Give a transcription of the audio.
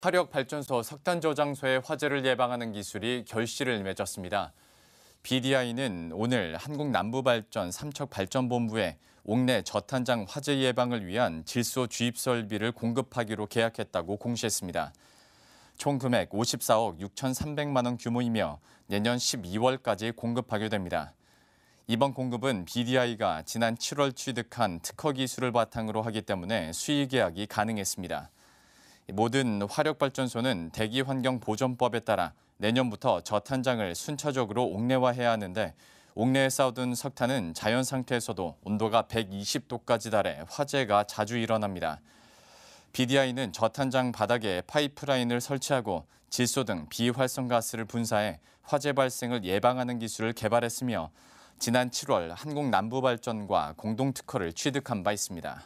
화력 발전소 석탄 저장소의 화재를 예방하는 기술이 결실을 맺었습니다. BDI는 오늘 한국 남부발전 삼척 발전본부에 옥내 저탄장 화재 예방을 위한 질소 주입 설비를 공급하기로 계약했다고 공시했습니다. 총 금액 54억 6,300만 원 규모이며 내년 12월까지 공급하게 됩니다. 이번 공급은 BDI가 지난 7월 취득한 특허 기술을 바탕으로 하기 때문에 수의 계약이 가능했습니다. 모든 화력발전소는 대기환경보전법에 따라 내년부터 저탄장을 순차적으로 옥내화해야 하는데 옥내에 쌓아둔 석탄은 자연 상태에서도 온도가 120도까지 달해 화재가 자주 일어납니다. BDI는 저탄장 바닥에 파이프라인을 설치하고 질소 등 비활성가스를 분사해 화재 발생을 예방하는 기술을 개발했으며 지난 7월 한국남부발전과 공동특허를 취득한 바 있습니다.